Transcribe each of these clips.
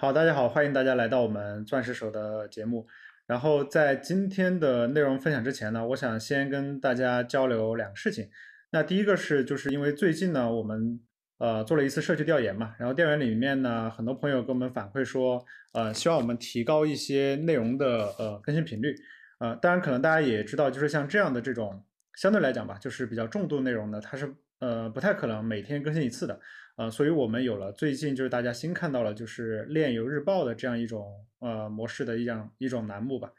好，大家好，欢迎大家来到我们钻石手的节目。然后在今天的内容分享之前呢，我想先跟大家交流两个事情。那第一个是，就是因为最近呢，我们呃做了一次社区调研嘛，然后调研里面呢，很多朋友给我们反馈说，呃，希望我们提高一些内容的呃更新频率。呃，当然可能大家也知道，就是像这样的这种相对来讲吧，就是比较重度内容呢，它是。呃，不太可能每天更新一次的，呃，所以我们有了最近就是大家新看到了就是炼油日报的这样一种呃模式的一样一种栏目吧。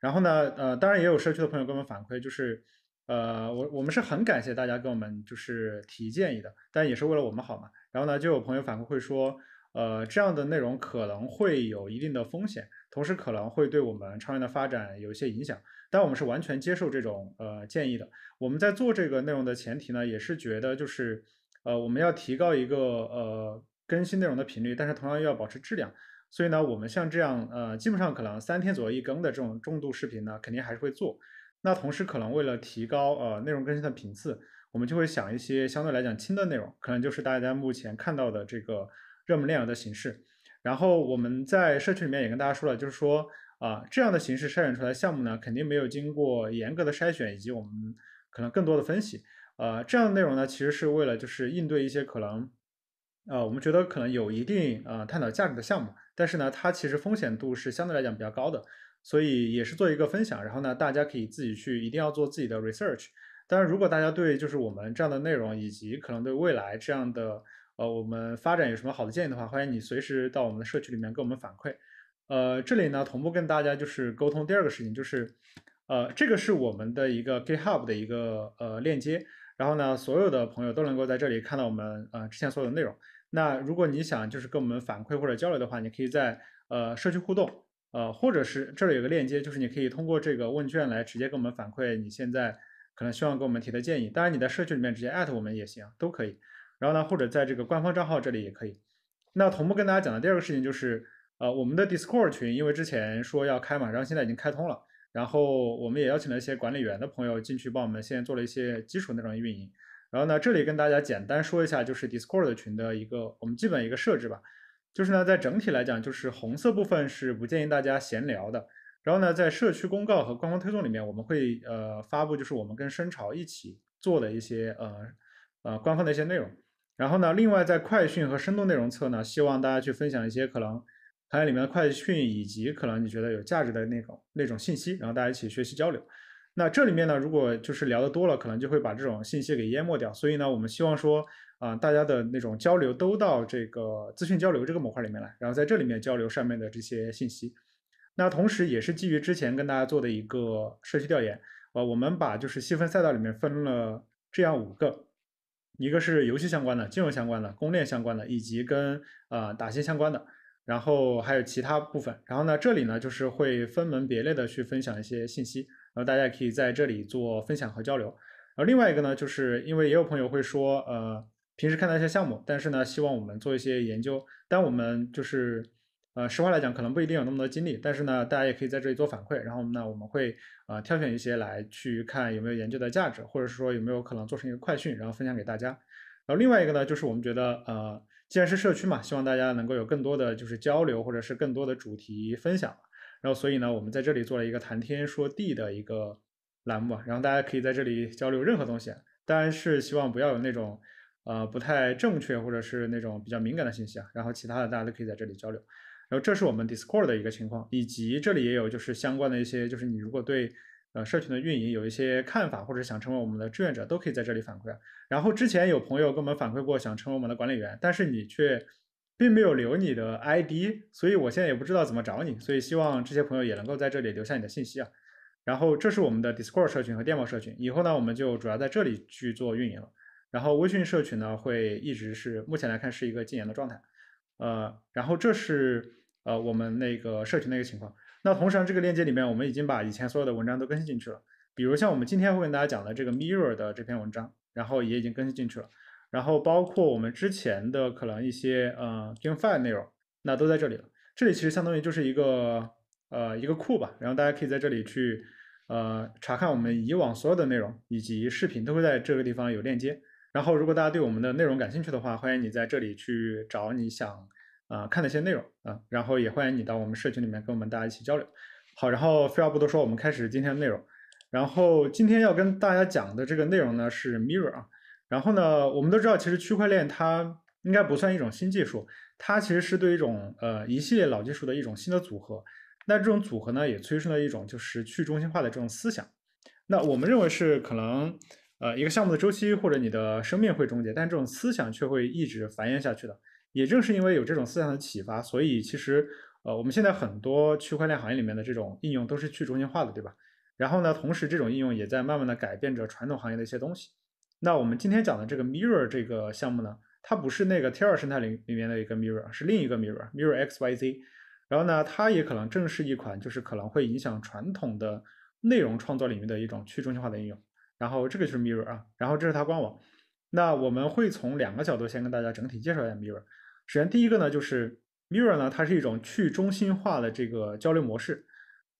然后呢，呃，当然也有社区的朋友给我们反馈，就是呃，我我们是很感谢大家给我们就是提建议的，但也是为了我们好嘛。然后呢，就有朋友反馈会说。呃，这样的内容可能会有一定的风险，同时可能会对我们长远的发展有一些影响。但我们是完全接受这种呃建议的。我们在做这个内容的前提呢，也是觉得就是呃我们要提高一个呃更新内容的频率，但是同样又要保持质量。所以呢，我们像这样呃，基本上可能三天左右一更的这种重度视频呢，肯定还是会做。那同时可能为了提高呃内容更新的频次，我们就会想一些相对来讲轻的内容，可能就是大家目前看到的这个。热门链游的形式，然后我们在社区里面也跟大家说了，就是说啊这样的形式筛选出来项目呢，肯定没有经过严格的筛选以及我们可能更多的分析，呃这样的内容呢其实是为了就是应对一些可能，呃我们觉得可能有一定呃探讨价值的项目，但是呢它其实风险度是相对来讲比较高的，所以也是做一个分享，然后呢大家可以自己去一定要做自己的 research，当然，如果大家对就是我们这样的内容以及可能对未来这样的。呃，我们发展有什么好的建议的话，欢迎你随时到我们的社区里面跟我们反馈。呃，这里呢同步跟大家就是沟通第二个事情，就是呃，这个是我们的一个 GitHub 的一个呃链接，然后呢，所有的朋友都能够在这里看到我们呃之前所有的内容。那如果你想就是跟我们反馈或者交流的话，你可以在呃社区互动，呃，或者是这里有个链接，就是你可以通过这个问卷来直接跟我们反馈你现在可能希望跟我们提的建议。当然你在社区里面直接艾特我们也行，都可以。然后呢，或者在这个官方账号这里也可以。那同步跟大家讲的第二个事情就是，呃，我们的 Discord 群，因为之前说要开嘛，然后现在已经开通了。然后我们也邀请了一些管理员的朋友进去，帮我们先做了一些基础内种运营。然后呢，这里跟大家简单说一下，就是 Discord 群的一个我们基本一个设置吧。就是呢，在整体来讲，就是红色部分是不建议大家闲聊的。然后呢，在社区公告和官方推送里面，我们会呃发布就是我们跟深潮一起做的一些呃呃官方的一些内容。然后呢，另外在快讯和深度内容侧呢，希望大家去分享一些可能行业里面的快讯，以及可能你觉得有价值的那种那种信息，然后大家一起学习交流。那这里面呢，如果就是聊得多了，可能就会把这种信息给淹没掉，所以呢，我们希望说啊，大家的那种交流都到这个资讯交流这个模块里面来，然后在这里面交流上面的这些信息。那同时也是基于之前跟大家做的一个社区调研，呃，我们把就是细分赛道里面分了这样五个。一个是游戏相关的，金融相关的，公链相关的，以及跟呃打新相关的，然后还有其他部分。然后呢，这里呢就是会分门别类的去分享一些信息，然后大家可以在这里做分享和交流。然后另外一个呢，就是因为也有朋友会说，呃，平时看到一些项目，但是呢，希望我们做一些研究。但我们就是。呃，实话来讲，可能不一定有那么多精力，但是呢，大家也可以在这里做反馈，然后呢，我们会呃挑选一些来去看有没有研究的价值，或者是说有没有可能做成一个快讯，然后分享给大家。然后另外一个呢，就是我们觉得呃，既然是社区嘛，希望大家能够有更多的就是交流，或者是更多的主题分享。然后所以呢，我们在这里做了一个谈天说地的一个栏目啊，然后大家可以在这里交流任何东西，当然是希望不要有那种呃不太正确或者是那种比较敏感的信息啊。然后其他的大家都可以在这里交流。然后这是我们 Discord 的一个情况，以及这里也有就是相关的一些，就是你如果对呃社群的运营有一些看法，或者想成为我们的志愿者，都可以在这里反馈。然后之前有朋友跟我们反馈过想成为我们的管理员，但是你却并没有留你的 ID，所以我现在也不知道怎么找你，所以希望这些朋友也能够在这里留下你的信息啊。然后这是我们的 Discord 社群和电报社群，以后呢我们就主要在这里去做运营了。然后微信社群呢会一直是目前来看是一个禁言的状态。呃，然后这是呃我们那个社群的一个情况。那同时呢，这个链接里面我们已经把以前所有的文章都更新进去了，比如像我们今天会跟大家讲的这个 Mirror 的这篇文章，然后也已经更新进去了。然后包括我们之前的可能一些呃 g m e f i 内容，那都在这里了。这里其实相当于就是一个呃一个库吧，然后大家可以在这里去呃查看我们以往所有的内容以及视频，都会在这个地方有链接。然后，如果大家对我们的内容感兴趣的话，欢迎你在这里去找你想啊看的一些内容啊。然后也欢迎你到我们社群里面跟我们大家一起交流。好，然后废话不多说，我们开始今天的内容。然后今天要跟大家讲的这个内容呢是 Mirror。啊。然后呢，我们都知道，其实区块链它应该不算一种新技术，它其实是对一种呃一系列老技术的一种新的组合。那这种组合呢，也催生了一种就是去中心化的这种思想。那我们认为是可能。呃，一个项目的周期或者你的生命会终结，但这种思想却会一直繁衍下去的。也正是因为有这种思想的启发，所以其实，呃，我们现在很多区块链行业里面的这种应用都是去中心化的，对吧？然后呢，同时这种应用也在慢慢的改变着传统行业的一些东西。那我们今天讲的这个 Mirror 这个项目呢，它不是那个 Terra 生态里里面的一个 Mirror，是另一个 Mirror，Mirror X Y Z。然后呢，它也可能正是一款就是可能会影响传统的内容创作领域的一种去中心化的应用。然后这个就是 Mirror 啊，然后这是它官网。那我们会从两个角度先跟大家整体介绍一下 Mirror。首先第一个呢，就是 Mirror 呢，它是一种去中心化的这个交流模式。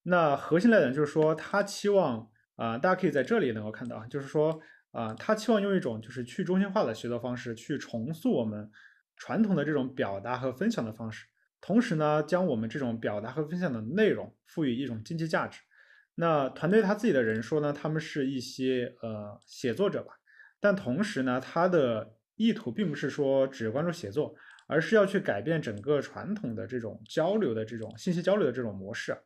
那核心来讲就是说，它期望啊，大家可以在这里能够看到啊，就是说啊，它期望用一种就是去中心化的协作方式，去重塑我们传统的这种表达和分享的方式，同时呢，将我们这种表达和分享的内容赋予一种经济价值。那团队他自己的人说呢，他们是一些呃写作者吧，但同时呢，他的意图并不是说只关注写作，而是要去改变整个传统的这种交流的这种信息交流的这种模式。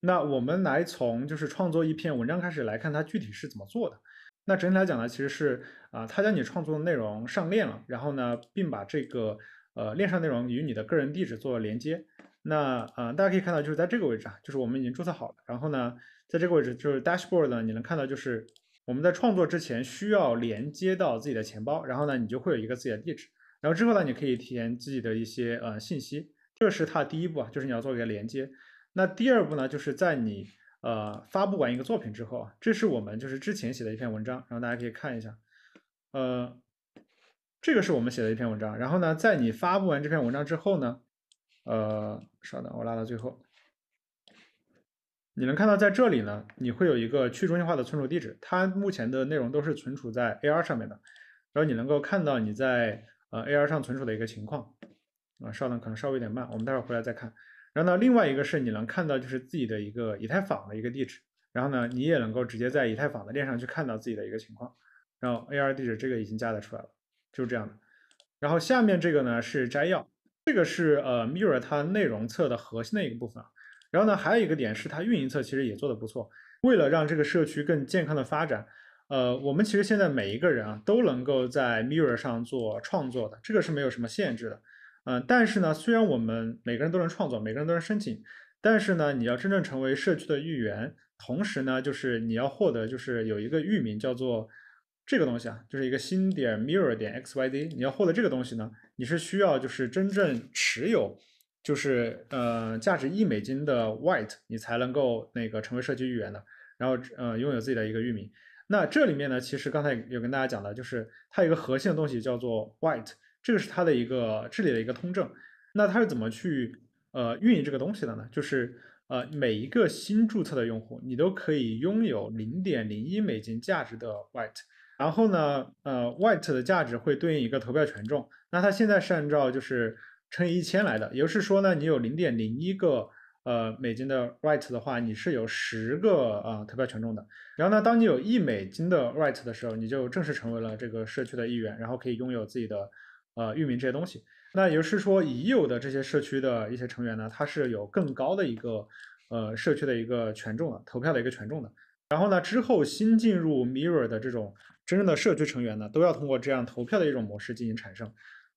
那我们来从就是创作一篇文章开始来看他具体是怎么做的。那整体来讲呢，其实是啊，他将你创作的内容上链了，然后呢，并把这个呃链上内容与你的个人地址做连接。那啊，大家可以看到，就是在这个位置啊，就是我们已经注册好了。然后呢，在这个位置就是 dashboard 呢，你能看到就是我们在创作之前需要连接到自己的钱包，然后呢，你就会有一个自己的地址。然后之后呢，你可以填自己的一些呃信息。这是它的第一步啊，就是你要做一个连接。那第二步呢，就是在你呃发布完一个作品之后，啊，这是我们就是之前写的一篇文章，然后大家可以看一下，呃，这个是我们写的一篇文章。然后呢，在你发布完这篇文章之后呢？呃，稍等，我拉到最后。你能看到，在这里呢，你会有一个去中心化的存储地址，它目前的内容都是存储在 AR 上面的，然后你能够看到你在呃 AR 上存储的一个情况。啊，稍等，可能稍微有点慢，我们待会儿回来再看。然后呢，另外一个是你能看到就是自己的一个以太坊的一个地址，然后呢，你也能够直接在以太坊的链上去看到自己的一个情况。然后 AR 地址这个已经加载出来了，就是这样的。然后下面这个呢是摘要。这个是呃，Mirror 它内容侧的核心的一个部分。然后呢，还有一个点是它运营侧其实也做的不错。为了让这个社区更健康的发展，呃，我们其实现在每一个人啊，都能够在 Mirror 上做创作的，这个是没有什么限制的。嗯，但是呢，虽然我们每个人都能创作，每个人都能申请，但是呢，你要真正成为社区的一员，同时呢，就是你要获得，就是有一个域名叫做。这个东西啊，就是一个新点 mirror 点 x y z。你要获得这个东西呢，你是需要就是真正持有，就是呃价值一美金的 white，你才能够那个成为社区预言的，然后呃拥有自己的一个域名。那这里面呢，其实刚才有跟大家讲的，就是它一个核心的东西叫做 white，这个是它的一个治理的一个通证。那它是怎么去呃运营这个东西的呢？就是呃每一个新注册的用户，你都可以拥有零点零一美金价值的 white。然后呢，呃，White 的价值会对应一个投票权重，那它现在是按照就是乘以一千来的，也就是说呢，你有零点零一个呃美金的 White 的话，你是有十个啊投票权重的。然后呢，当你有一美金的 White 的时候，你就正式成为了这个社区的一员，然后可以拥有自己的呃域名这些东西。那也就是说，已有的这些社区的一些成员呢，他是有更高的一个呃社区的一个权重的，投票的一个权重的。然后呢，之后新进入 Mirror 的这种。真正的社区成员呢，都要通过这样投票的一种模式进行产生。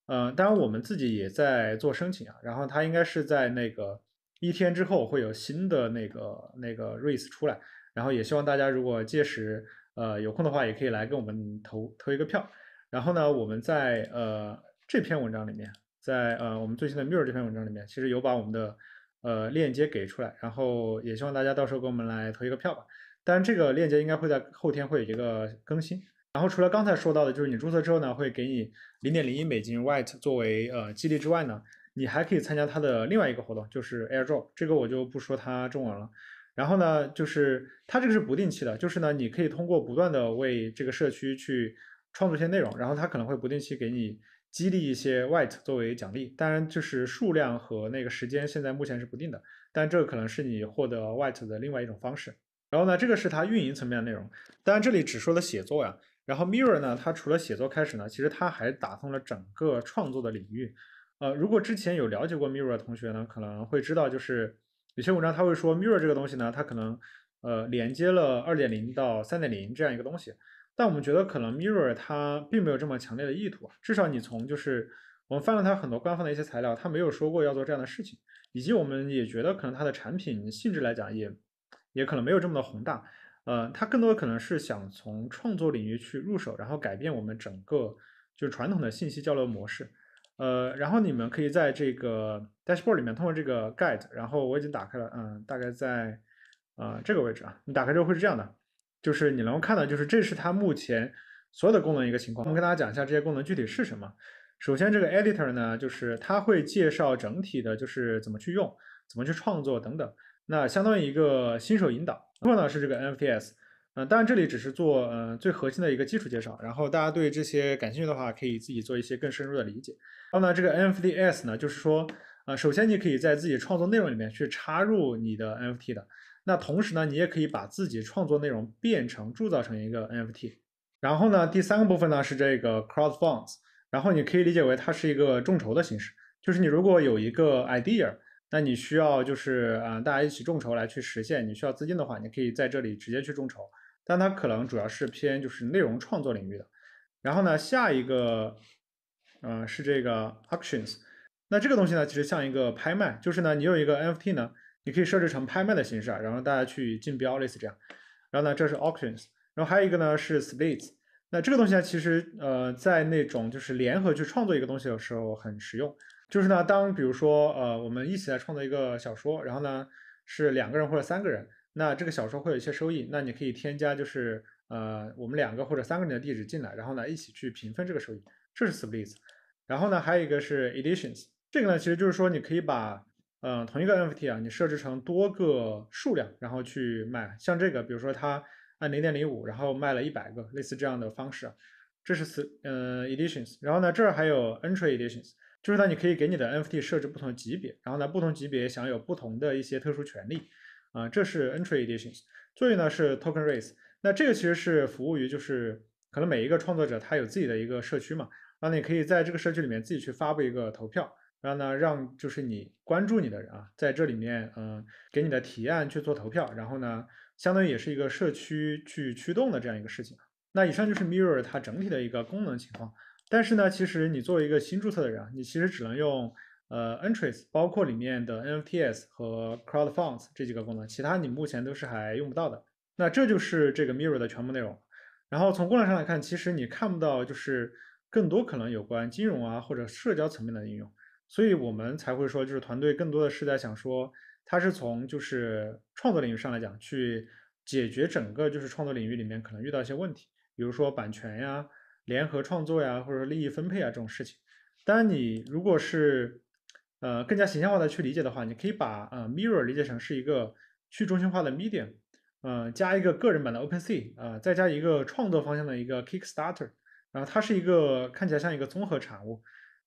呃，当然我们自己也在做申请啊。然后它应该是在那个一天之后会有新的那个那个 race 出来。然后也希望大家如果届时呃有空的话，也可以来跟我们投投一个票。然后呢，我们在呃这篇文章里面，在呃我们最新的 mirror 这篇文章里面，其实有把我们的呃链接给出来。然后也希望大家到时候给我们来投一个票吧。当然这个链接应该会在后天会有一个更新。然后除了刚才说到的，就是你注册之后呢，会给你零点零一美金 white 作为呃激励之外呢，你还可以参加它的另外一个活动，就是 air drop，这个我就不说它中文了。然后呢，就是它这个是不定期的，就是呢，你可以通过不断的为这个社区去创作一些内容，然后它可能会不定期给你激励一些 white 作为奖励。当然就是数量和那个时间现在目前是不定的，但这个可能是你获得 white 的另外一种方式。然后呢，这个是它运营层面的内容，当然这里只说了写作呀。然后 Mirror 呢，它除了写作开始呢，其实它还打通了整个创作的领域。呃，如果之前有了解过 Mirror 的同学呢，可能会知道，就是有些文章他会说 Mirror 这个东西呢，它可能呃连接了2.0到3.0这样一个东西。但我们觉得可能 Mirror 它并没有这么强烈的意图啊，至少你从就是我们翻了它很多官方的一些材料，它没有说过要做这样的事情。以及我们也觉得可能它的产品性质来讲，也也可能没有这么的宏大。呃，它更多的可能是想从创作领域去入手，然后改变我们整个就是传统的信息交流模式。呃，然后你们可以在这个 dashboard 里面通过这个 guide，然后我已经打开了，嗯，大概在啊这个位置啊。你打开之后会是这样的，就是你能够看到，就是这是它目前所有的功能一个情况。我们跟大家讲一下这些功能具体是什么。首先这个 editor 呢，就是它会介绍整体的，就是怎么去用，怎么去创作等等，那相当于一个新手引导。然后呢是这个 NFTs，嗯，当然这里只是做嗯最核心的一个基础介绍，然后大家对这些感兴趣的话，可以自己做一些更深入的理解。然后呢，这个 NFTs 呢，就是说，呃，首先你可以在自己创作内容里面去插入你的 NFT 的，那同时呢，你也可以把自己创作内容变成铸造成一个 NFT。然后呢，第三个部分呢是这个 c r o w d f u n d s 然后你可以理解为它是一个众筹的形式，就是你如果有一个 idea。那你需要就是，呃，大家一起众筹来去实现。你需要资金的话，你可以在这里直接去众筹。但它可能主要是偏就是内容创作领域的。然后呢，下一个，呃，是这个 auctions。那这个东西呢，其实像一个拍卖，就是呢，你有一个 NFT 呢，你可以设置成拍卖的形式，啊，然后大家去竞标，类似这样。然后呢，这是 auctions。然后还有一个呢是 splits。那这个东西呢，其实呃，在那种就是联合去创作一个东西的时候很实用。就是呢，当比如说，呃，我们一起来创作一个小说，然后呢，是两个人或者三个人，那这个小说会有一些收益，那你可以添加就是，呃，我们两个或者三个人的地址进来，然后呢，一起去平分这个收益，这是 splits。然后呢，还有一个是 editions，这个呢，其实就是说你可以把，呃，同一个 NFT 啊，你设置成多个数量，然后去卖，像这个，比如说它按零点零五，然后卖了一百个，类似这样的方式，这是词，呃，editions。然后呢，这儿还有 entry editions。就是呢，你可以给你的 NFT 设置不同级别，然后呢，不同级别享有不同的一些特殊权利，啊，这是 Entry Editions，最后呢是 Token Race，那这个其实是服务于就是可能每一个创作者他有自己的一个社区嘛，然后你可以在这个社区里面自己去发布一个投票，然后呢让就是你关注你的人啊，在这里面嗯给你的提案去做投票，然后呢，相当于也是一个社区去驱动的这样一个事情。那以上就是 Mirror 它整体的一个功能情况。但是呢，其实你作为一个新注册的人，你其实只能用呃 entries，包括里面的 NFTs 和 crowdfunds 这几个功能，其他你目前都是还用不到的。那这就是这个 Mirror 的全部内容。然后从功能上来看，其实你看不到就是更多可能有关金融啊或者社交层面的应用。所以我们才会说，就是团队更多的是在想说，它是从就是创作领域上来讲，去解决整个就是创作领域里面可能遇到一些问题，比如说版权呀。联合创作呀，或者利益分配啊这种事情。当然，你如果是呃更加形象化的去理解的话，你可以把呃 Mirror 理解成是一个去中心化的 Medium，呃加一个个人版的 Open Sea，啊再加一个创作方向的一个 Kickstarter，然后它是一个看起来像一个综合产物。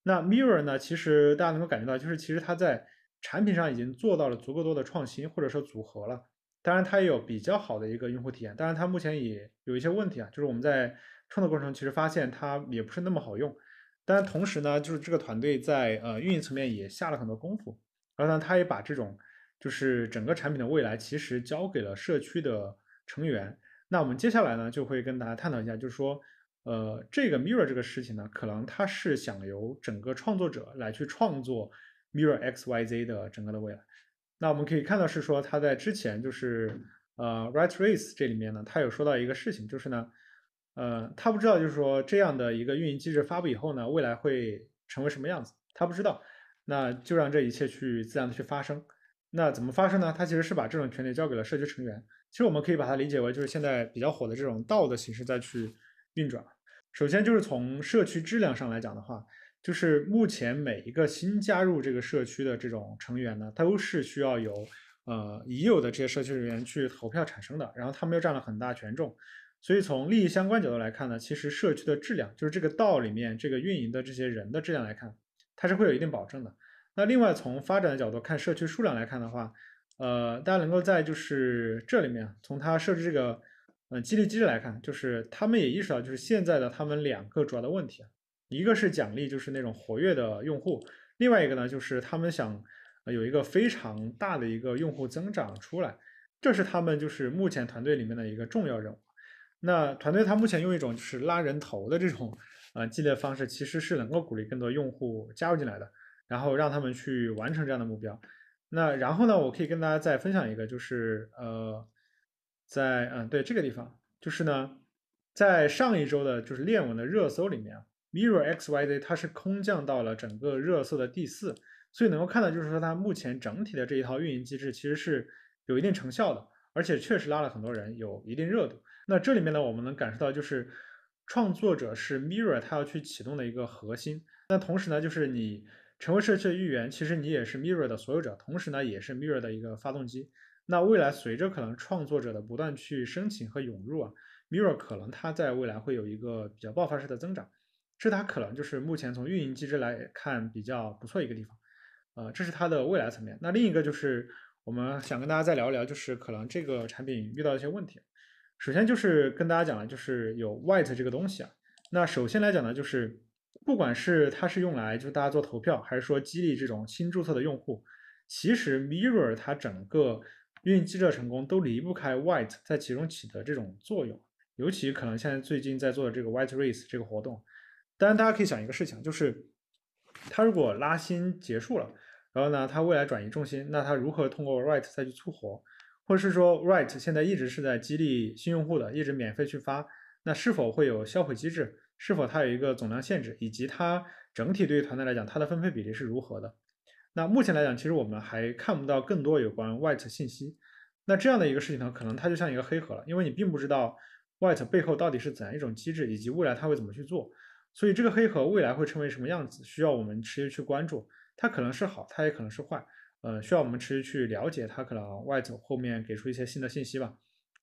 那 Mirror 呢，其实大家能够感觉到，就是其实它在产品上已经做到了足够多的创新或者说组合了。当然，它也有比较好的一个用户体验，当然它目前也有一些问题啊，就是我们在创作过程其实发现它也不是那么好用，但同时呢，就是这个团队在呃运营层面也下了很多功夫。然后呢，他也把这种就是整个产品的未来其实交给了社区的成员。那我们接下来呢，就会跟大家探讨一下，就是说呃这个 Mirror 这个事情呢，可能他是想由整个创作者来去创作 Mirror XYZ 的整个的未来。那我们可以看到是说他在之前就是呃 Write Race 这里面呢，他有说到一个事情，就是呢。呃，他不知道，就是说这样的一个运营机制发布以后呢，未来会成为什么样子，他不知道。那就让这一切去自然的去发生。那怎么发生呢？他其实是把这种权利交给了社区成员。其实我们可以把它理解为，就是现在比较火的这种道的形式再去运转。首先就是从社区质量上来讲的话，就是目前每一个新加入这个社区的这种成员呢，都是需要由呃已有的这些社区人员去投票产生的，然后他们又占了很大权重。所以从利益相关角度来看呢，其实社区的质量，就是这个道里面这个运营的这些人的质量来看，它是会有一定保证的。那另外从发展的角度看，社区数量来看的话，呃，大家能够在就是这里面从它设置这个嗯激励机制来看，就是他们也意识到就是现在的他们两个主要的问题啊，一个是奖励就是那种活跃的用户，另外一个呢就是他们想有一个非常大的一个用户增长出来，这是他们就是目前团队里面的一个重要任务。那团队它目前用一种就是拉人头的这种呃激励方式，其实是能够鼓励更多用户加入进来的，然后让他们去完成这样的目标。那然后呢，我可以跟大家再分享一个，就是呃，在嗯对这个地方，就是呢，在上一周的就是链文的热搜里面啊，Mirror X Y Z 它是空降到了整个热搜的第四，所以能够看到就是说它目前整体的这一套运营机制其实是有一定成效的。而且确实拉了很多人，有一定热度。那这里面呢，我们能感受到就是创作者是 Mirror，它要去启动的一个核心。那同时呢，就是你成为社区的一员，其实你也是 Mirror 的所有者，同时呢，也是 Mirror 的一个发动机。那未来随着可能创作者的不断去申请和涌入啊，Mirror 可能它在未来会有一个比较爆发式的增长，这它可能就是目前从运营机制来看比较不错一个地方。呃，这是它的未来层面。那另一个就是。我们想跟大家再聊一聊，就是可能这个产品遇到一些问题。首先就是跟大家讲的，就是有 White 这个东西啊。那首先来讲呢，就是不管是它是用来就是大家做投票，还是说激励这种新注册的用户，其实 Mirror 它整个运营机制的成功都离不开 White 在其中起的这种作用。尤其可能现在最近在做的这个 White Race 这个活动，当然大家可以想一个事情，就是它如果拉新结束了。然后呢，它未来转移重心，那它如何通过 Write 再去促活，或者是说 Write 现在一直是在激励新用户的，一直免费去发，那是否会有销毁机制？是否它有一个总量限制？以及它整体对于团队来讲，它的分配比例是如何的？那目前来讲，其实我们还看不到更多有关 Write 信息。那这样的一个事情呢，可能它就像一个黑盒了，因为你并不知道 Write 背后到底是怎样一种机制，以及未来它会怎么去做。所以这个黑盒未来会成为什么样子，需要我们持续去关注。它可能是好，它也可能是坏，呃，需要我们持续去了解它，可能外走后面给出一些新的信息吧。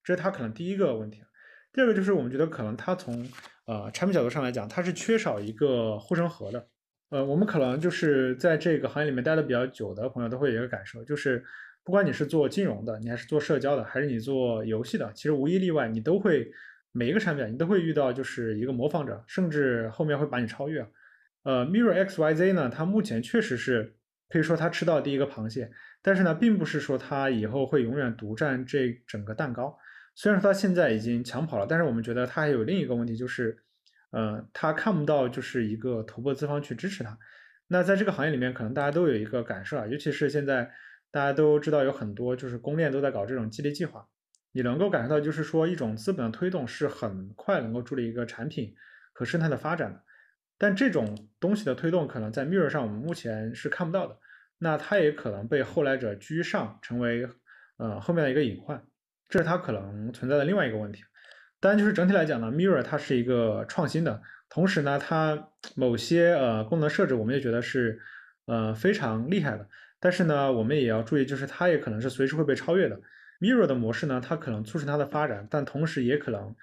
这是它可能第一个问题。第二个就是我们觉得可能它从呃产品角度上来讲，它是缺少一个护城河的。呃，我们可能就是在这个行业里面待的比较久的朋友都会有一个感受，就是不管你是做金融的，你还是做社交的，还是你做游戏的，其实无一例外，你都会每一个产品你都会遇到就是一个模仿者，甚至后面会把你超越。呃，Mirror XYZ 呢？它目前确实是可以说它吃到第一个螃蟹，但是呢，并不是说它以后会永远独占这整个蛋糕。虽然说它现在已经抢跑了，但是我们觉得它还有另一个问题，就是呃，它看不到就是一个头部资方去支持它。那在这个行业里面，可能大家都有一个感受啊，尤其是现在大家都知道有很多就是公链都在搞这种激励计划，你能够感受到就是说一种资本的推动是很快能够助力一个产品和生态的发展的。但这种东西的推动，可能在 Mirror 上我们目前是看不到的。那它也可能被后来者居上，成为呃后面的一个隐患，这是它可能存在的另外一个问题。当然，就是整体来讲呢，Mirror 它是一个创新的，同时呢，它某些呃功能设置，我们也觉得是呃非常厉害的。但是呢，我们也要注意，就是它也可能是随时会被超越的。Mirror 的模式呢，它可能促成它的发展，但同时也可能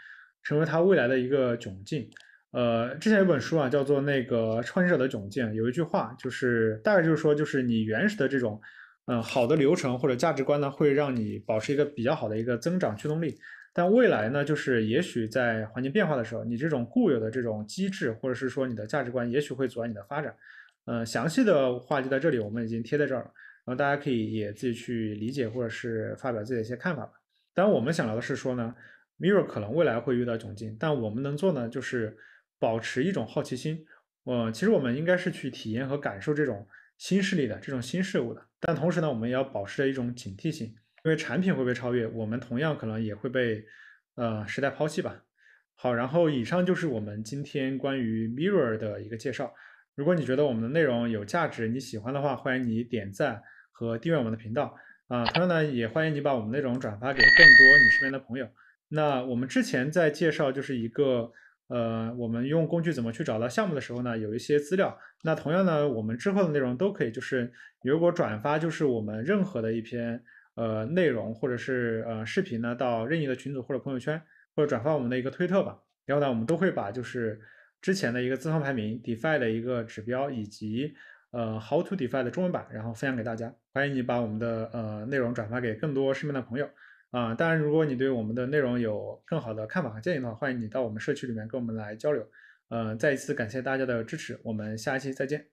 成为它未来的一个窘境。呃，之前有本书啊，叫做《那个创新者的窘境》，有一句话，就是大概就是说，就是你原始的这种，嗯，好的流程或者价值观呢，会让你保持一个比较好的一个增长驱动力。但未来呢，就是也许在环境变化的时候，你这种固有的这种机制，或者是说你的价值观，也许会阻碍你的发展。嗯，详细的话就在这里，我们已经贴在这儿了，然后大家可以也自己去理解，或者是发表自己的一些看法吧。当然，我们想聊的是说呢，Mirr r o 可能未来会遇到窘境，但我们能做呢，就是。保持一种好奇心，呃，其实我们应该是去体验和感受这种新势力的这种新事物的，但同时呢，我们也要保持着一种警惕性，因为产品会被超越，我们同样可能也会被呃时代抛弃吧。好，然后以上就是我们今天关于 Mirror 的一个介绍。如果你觉得我们的内容有价值，你喜欢的话，欢迎你点赞和订阅我们的频道啊，同样呢，也欢迎你把我们内容转发给更多你身边的朋友。那我们之前在介绍就是一个。呃，我们用工具怎么去找到项目的时候呢，有一些资料。那同样呢，我们之后的内容都可以，就是如果转发，就是我们任何的一篇呃内容或者是呃视频呢，到任意的群组或者朋友圈，或者转发我们的一个推特吧。然后呢，我们都会把就是之前的一个资方排名，DeFi 的一个指标，以及呃 How to DeFi 的中文版，然后分享给大家。欢迎你把我们的呃内容转发给更多身边的朋友。啊，当然，如果你对我们的内容有更好的看法和建议的话，欢迎你到我们社区里面跟我们来交流。嗯，再一次感谢大家的支持，我们下一期再见。